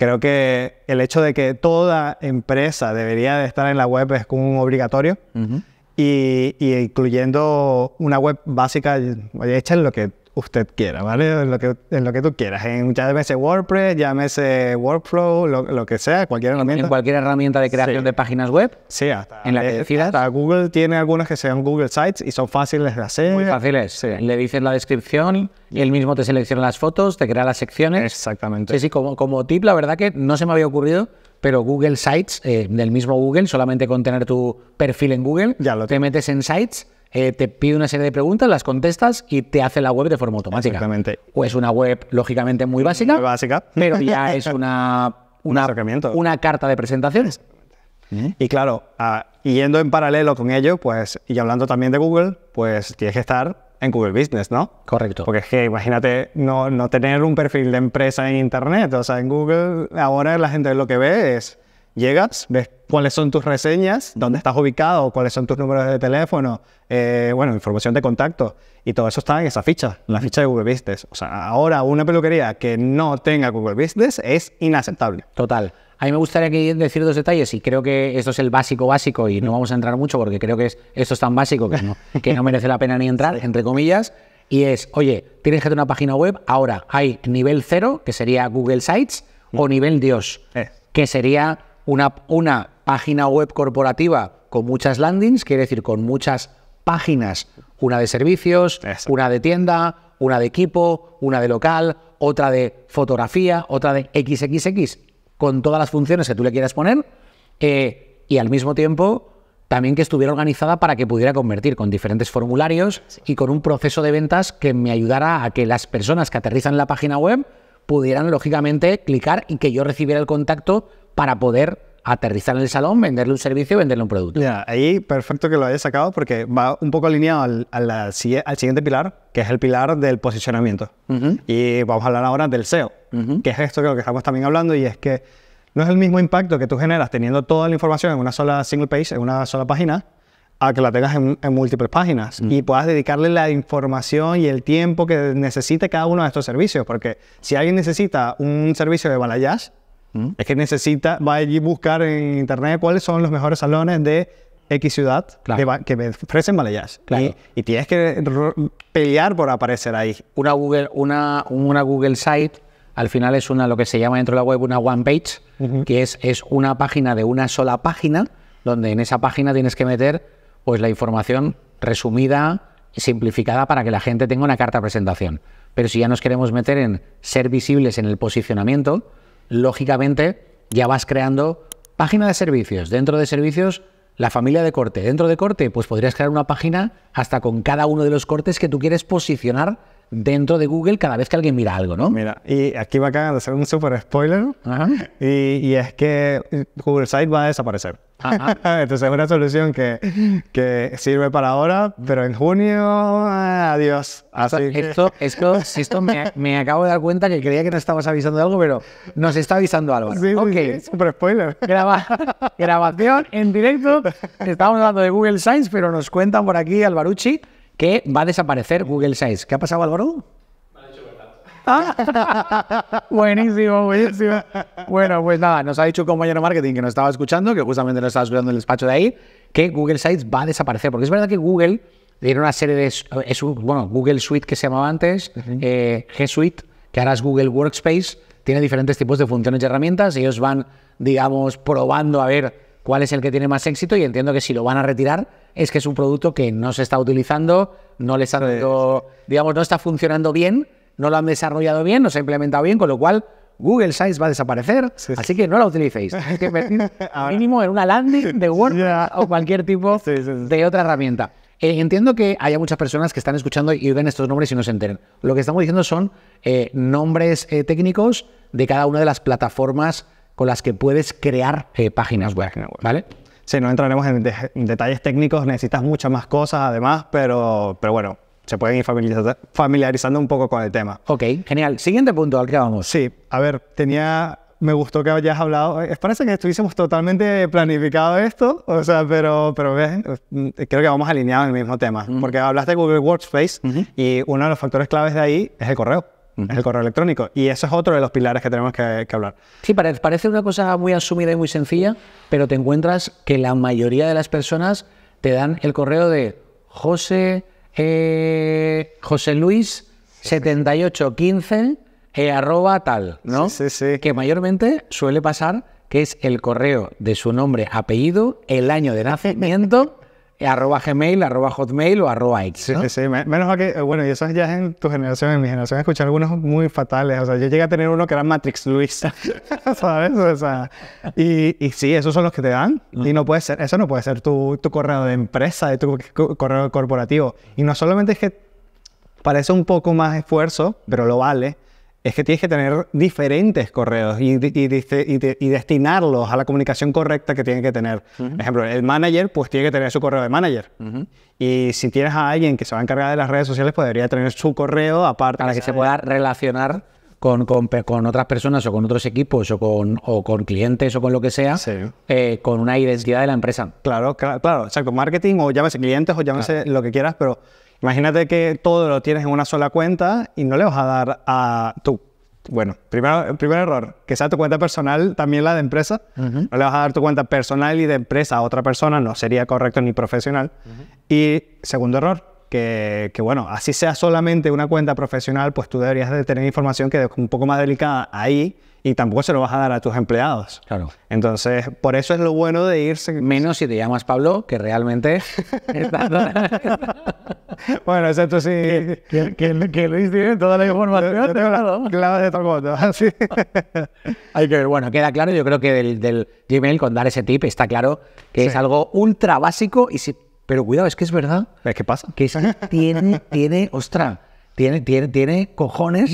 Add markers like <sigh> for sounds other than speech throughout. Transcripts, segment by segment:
Creo que el hecho de que toda empresa debería de estar en la web es como un obligatorio. y, incluyendo una web básica, hecha en lo que usted quiera, ¿vale? En lo que, en lo que tú quieras. En, llámese WordPress, llámese Workflow, lo, que sea, cualquier herramienta. En cualquier herramienta de creación de páginas web. Sí, hasta, en la que eh, Google tiene algunas que sean Google Sites y son fáciles de hacer. Muy fáciles. Sí. Le dices la descripción y él mismo te selecciona las fotos, te crea las secciones. Exactamente. Sí, sí, como, como tip, la verdad que no se me había ocurrido, pero Google Sites, eh, del mismo Google, solamente con tener tu perfil en Google, ya lo te metes en Sites eh, te pide una serie de preguntas, las contestas y te hace la web de forma automática. Exactamente. O es una web, lógicamente, muy básica. Muy básica. Pero ya <laughs> es una, carta de presentaciones. Y claro, ah, yendo en paralelo con ello, pues, y hablando también de Google, pues tienes que estar en Google Business, ¿no? Correcto. Porque es que imagínate no, no tener un perfil de empresa en Internet. O sea, en Google ahora la gente lo que ve es llegas, ves cuáles son tus reseñas, dónde estás ubicado, cuáles son tus números de teléfono, eh, bueno, información de contacto. Y todo eso está en esa ficha, en la ficha de Google Business. O sea, ahora una peluquería que no tenga Google Business es inaceptable. Total. A mí me gustaría que decir dos detalles y creo que esto es el básico básico y no vamos a entrar mucho porque creo que es, esto es tan básico que no, que no merece la pena ni entrar, entre comillas. Y es, oye, tienes que tener una página web, ahora hay nivel 0 que sería Google Sites, o nivel Dios, eh. que sería una, página web corporativa con muchas landings, quiere decir con muchas páginas, una de servicios, una de tienda, una de equipo, una de local, otra de fotografía, otra de XXX, con todas las funciones que tú le quieras poner, eh, y al mismo tiempo también que estuviera organizada para que pudiera convertir con diferentes formularios y con un proceso de ventas que me ayudara a que las personas que aterrizan en la página web pudieran lógicamente clicar y que yo recibiera el contacto para poder aterrizar en el salón, venderle un servicio y venderle un producto. ahí perfecto que lo hayas sacado porque va un poco alineado al, siguiente pilar, que es el pilar del posicionamiento. Y vamos a hablar ahora del SEO, que es esto que lo que estamos también hablando y es que no es el mismo impacto que tú generas teniendo toda la información en una sola single page, en una sola página, a que la tengas en, múltiples páginas y puedas dedicarle la información y el tiempo que necesite cada uno de estos servicios. Porque si alguien necesita un servicio de balayage, Mm. Es que necesita, va allí a buscar en internet cuáles son los mejores salones de X ciudad que me ofrecen balayage. Y, tienes que pelear por aparecer ahí. Una Google, una, una Google Site al final es una lo que se llama dentro de la web una one page, que es, es una página de una sola página, donde en esa página tienes que meter pues la información resumida y simplificada para que la gente tenga una carta de presentación. Pero si ya nos queremos meter en ser visibles en el posicionamiento, lógicamente ya vas creando página de servicios. Dentro de servicios, la familia de corte. Dentro de corte, pues podrías crear una página hasta con cada uno de los cortes que tú quieres posicionar dentro de Google cada vez que alguien mira algo, ¿no? Mira, y aquí va a hacer un super spoiler, Y, es que Google Sites va a desaparecer. <laughs> Entonces es una solución que, sirve para ahora, pero en junio, adiós. esto, esto, <laughs> me, acabo de dar cuenta que creía que nos estabas avisando de algo, pero nos está avisando algo. Sí, ok. super spoiler. grabación en directo. Estamos hablando de Google Sites, pero nos cuentan por aquí Alvarucci que va a desaparecer Google Sites. ¿Qué ha pasado, Álvaro? ha verdad. <laughs> buenísimo, buenísimo. Bueno, pues nada, nos ha dicho un compañero marketing que nos estaba escuchando, que justamente lo estaba escuchando en el despacho de ahí, que Google Sites va a desaparecer. Porque es verdad que Google tiene una serie de. Eh, bueno, Google Suite que se llamaba antes, eh, G Suite, que ahora es Google Workspace, tiene diferentes tipos de funciones y herramientas. ellos van, digamos, probando a ver cuál es el que tiene más éxito y entiendo que si lo van a retirar es que es un producto que no se está utilizando, no les ha digamos, no está funcionando bien, no lo han desarrollado bien, no se ha implementado bien, con lo cual Google Sites va a desaparecer, así que no lo utilicéis. que <laughs> mínimo en una landing de <laughs> Word o cualquier tipo <laughs> de otra herramienta. Eh, entiendo que haya muchas personas que están escuchando y oigan estos nombres y no se enteren. Lo que estamos diciendo son eh, nombres eh, técnicos de cada una de las plataformas con las que puedes crear eh, páginas web, ¿vale? Sí, no entraremos en, detalles técnicos, necesitas muchas más cosas además, pero, pero bueno, se pueden ir familiarizando, un poco con el tema. Ok, genial. Siguiente punto al que vamos. Sí, a ver, tenía me gustó que hayas hablado. Eh, parece que estuviésemos totalmente planificado esto, o sea, pero, pero eh, creo que vamos alineados en el mismo tema, porque hablaste de Google Workspace y uno de los factores claves de ahí es el correo el correo electrónico. Y eso es otro de los pilares que tenemos que, hablar. Sí, parece, una cosa muy asumida y muy sencilla, pero te encuentras que la mayoría de las personas te dan el correo de José, eh, José Luis 7815 eh, arroba tal, ¿no? sí, sí. Que mayormente suele pasar que es el correo de su nombre, apellido, el año de <laughs> nacimiento eh, arroba gmail, arroba hotmail o arroba x. Sí, menos a que, eh, bueno, y eso ya es en tu generación, en mi generación, He escuchado algunos muy fatales. O sea, yo llegué a tener uno que era Matrix Luis, <laughs> ¿sabes? O sea, y, y, sí, esos son los que te dan. Y no puede ser, eso no puede ser tu, tu correo de empresa, de tu correo corporativo. Y no solamente es que parece un poco más esfuerzo, pero lo vale es que tienes que tener diferentes correos y, y, destinarlos a la comunicación correcta que tienen que tener. Por ejemplo, el manager pues tiene que tener su correo de manager. Y si tienes a alguien que se va a encargar de las redes sociales, podría pues, debería tener su correo aparte. Para que, se pueda relacionar con, con, con, otras personas o con otros equipos o con, o con clientes o con lo que sea, eh, con una identidad de la empresa. Claro, claro, claro, exacto. Marketing o llámese clientes o llámese lo que quieras, pero Imagínate que todo lo tienes en una sola cuenta y no le vas a dar a tú. Bueno, primero, primer error, que sea tu cuenta personal, también la de empresa. No le vas a dar tu cuenta personal y de empresa a otra persona, no sería correcto ni profesional. Y segundo error, que, que, bueno, así sea solamente una cuenta profesional, pues tú deberías de tener información que es un poco más delicada ahí y tampoco se lo vas a dar a tus empleados. Claro. Entonces, por eso es lo bueno de irse. Menos si te llamas Pablo, que realmente. <laughs> bueno, excepto si. Que, que, que, Luis tiene toda la información. Clave de todo <laughs> Hay que ver. Bueno, queda claro. Yo creo que del, Gmail, con dar ese tip, está claro que es algo ultra básico. y si... Pero cuidado, es que es verdad. ¿Qué pasa? Que tiene, tiene, ostra, tiene, tiene, tiene cojones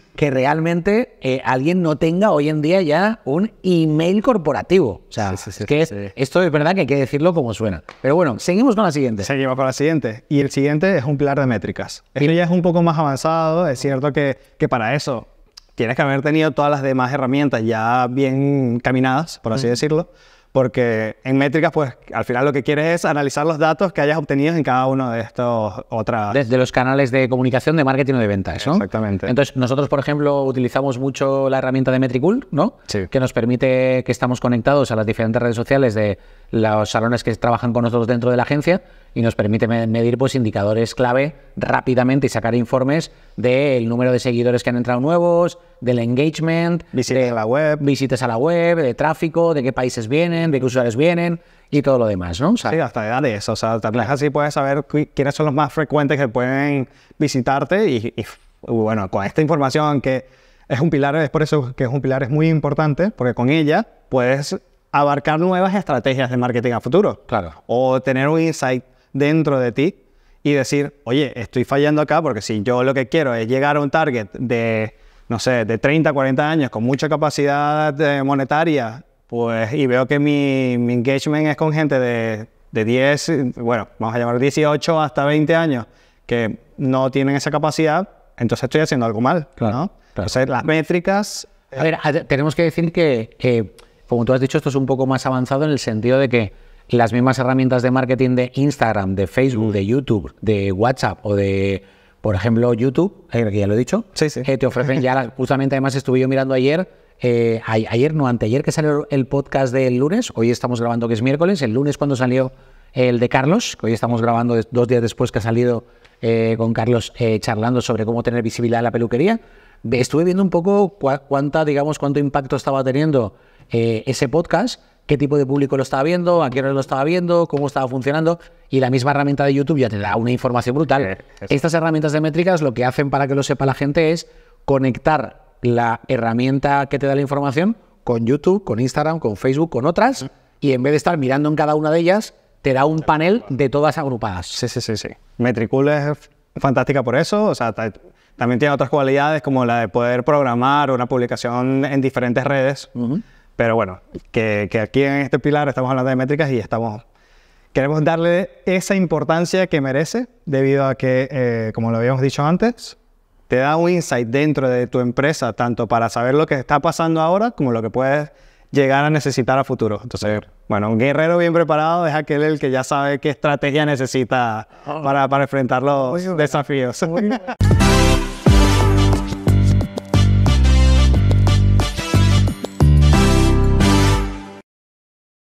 <laughs> que realmente eh, alguien no tenga hoy en día ya un email corporativo. O sea, es esto es verdad que hay que decirlo como suena. Pero bueno, seguimos con la siguiente. Seguimos con la siguiente. Y el siguiente es un pilar de métricas. Esto ya es un poco más avanzado. Es cierto que, que para eso tienes que haber tenido todas las demás herramientas ya bien caminadas, por así decirlo porque en métricas, pues al final lo que quieres es analizar los datos que hayas obtenido en cada uno de estos otras. Desde los canales de comunicación, de marketing o de ventas, ¿no? Exactamente. Entonces, nosotros, por ejemplo, utilizamos mucho la herramienta de Metricool, ¿no? Sí. Que nos permite que estamos conectados a las diferentes redes sociales de los salones que trabajan con nosotros dentro de la agencia y nos permite medir pues, indicadores clave rápidamente y sacar informes del número de seguidores que han entrado nuevos, del engagement, visitas a la web, visitas a la web, de tráfico, de qué países vienen, de qué usuarios vienen y todo lo demás, ¿no? sí, hasta edades, o sea, también así puedes saber quiénes son los más frecuentes que pueden visitarte y, y bueno, con esta información que es un pilar, es por eso que es un pilar es muy importante, porque con ella puedes abarcar nuevas estrategias de marketing a futuro. Claro. O tener un insight dentro de ti y decir, oye, estoy fallando acá porque si yo lo que quiero es llegar a un target de, no sé, de 30, 40 años con mucha capacidad eh, monetaria, pues, y veo que mi, mi engagement es con gente de, de 10, bueno, vamos a llamar 18 hasta 20 años, que no tienen esa capacidad, entonces estoy haciendo algo mal, claro, ¿no? Entonces, las métricas... Eh, a ver, tenemos que decir que... Eh, como tú has dicho, esto es un poco más avanzado en el sentido de que las mismas herramientas de marketing de Instagram, de Facebook, de YouTube, de WhatsApp o de, por ejemplo, YouTube, eh, que ya lo he dicho, sí, eh, te ofrecen ya, <laughs> justamente además estuve yo mirando ayer, eh, ayer no, anteayer que salió el podcast del lunes, hoy estamos grabando que es miércoles, el lunes cuando salió el de Carlos, que hoy estamos grabando dos días después que ha salido con Carlos charlando sobre cómo tener visibilidad en la peluquería, estuve viendo un poco cuánta, digamos, cuánto impacto estaba teniendo eh, ese podcast, qué tipo de público lo estaba viendo, a quién lo estaba viendo, cómo estaba funcionando. Y la misma herramienta de YouTube ya te da una información brutal. Eh, Estas herramientas de métricas lo que hacen para que lo sepa la gente es conectar la herramienta que te da la información con YouTube, con Instagram, con Facebook, con otras. Mm. Y en vez de estar mirando en cada una de ellas, te da un panel de todas agrupadas. Sí, sí, sí, sí. Metricool es fantástica por eso. O sea, también tiene otras cualidades como la de poder programar una publicación en diferentes redes. Pero bueno, que, aquí en este pilar estamos hablando de métricas y estamos queremos darle esa importancia que merece debido a que, eh, como lo habíamos dicho antes, te da un insight dentro de tu empresa, tanto para saber lo que está pasando ahora como lo que puedes llegar a necesitar a futuro. Entonces, bueno, un guerrero bien preparado es aquel el que ya sabe qué estrategia necesita ah. para, para enfrentar los desafíos. <laughs>